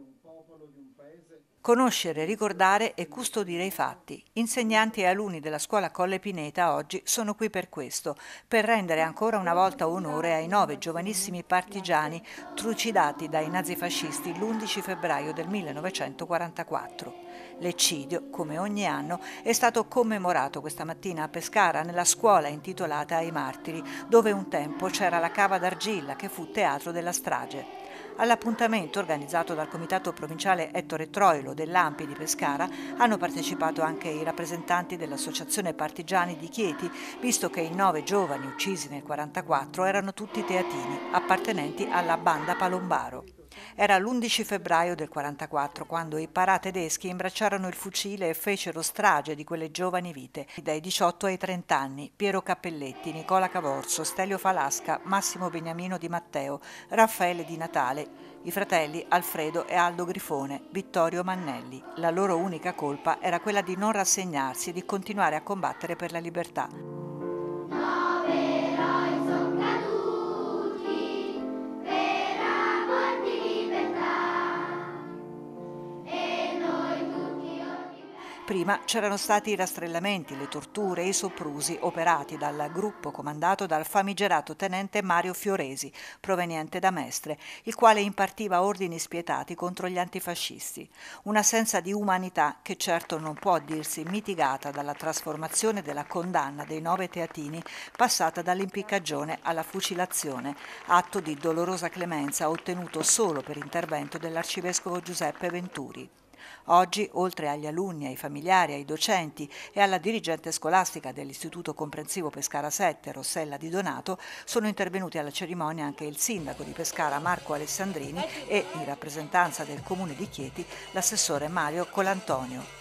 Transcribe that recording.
di un popolo, di un paese. Conoscere, ricordare e custodire i fatti. Insegnanti e alunni della scuola Colle Pineta oggi sono qui per questo, per rendere ancora una volta onore ai nove giovanissimi partigiani trucidati dai nazifascisti l'11 febbraio del 1944. L'eccidio, come ogni anno, è stato commemorato questa mattina a Pescara nella scuola intitolata ai martiri, dove un tempo c'era la cava d'argilla che fu teatro della strage. All'appuntamento organizzato dal Comitato Provinciale Ettore Troilo dell'Ampi di Pescara hanno partecipato anche i rappresentanti dell'Associazione Partigiani di Chieti, visto che i nove giovani uccisi nel 1944 erano tutti teatini, appartenenti alla banda Palombaro. Era l'11 febbraio del 44 quando i paratedeschi imbracciarono il fucile e fecero strage di quelle giovani vite, dai 18 ai 30 anni, Piero Cappelletti, Nicola Cavorso, Stelio Falasca, Massimo Beniamino Di Matteo, Raffaele Di Natale, i fratelli Alfredo e Aldo Grifone, Vittorio Mannelli. La loro unica colpa era quella di non rassegnarsi e di continuare a combattere per la libertà. Prima c'erano stati i rastrellamenti, le torture e i soprusi operati dal gruppo comandato dal famigerato tenente Mario Fioresi, proveniente da Mestre, il quale impartiva ordini spietati contro gli antifascisti. Un'assenza di umanità che certo non può dirsi mitigata dalla trasformazione della condanna dei nove teatini passata dall'impiccagione alla fucilazione, atto di dolorosa clemenza ottenuto solo per intervento dell'arcivescovo Giuseppe Venturi. Oggi, oltre agli alunni, ai familiari, ai docenti e alla dirigente scolastica dell'Istituto Comprensivo Pescara 7, Rossella Di Donato, sono intervenuti alla cerimonia anche il sindaco di Pescara Marco Alessandrini e, in rappresentanza del comune di Chieti, l'assessore Mario Colantonio.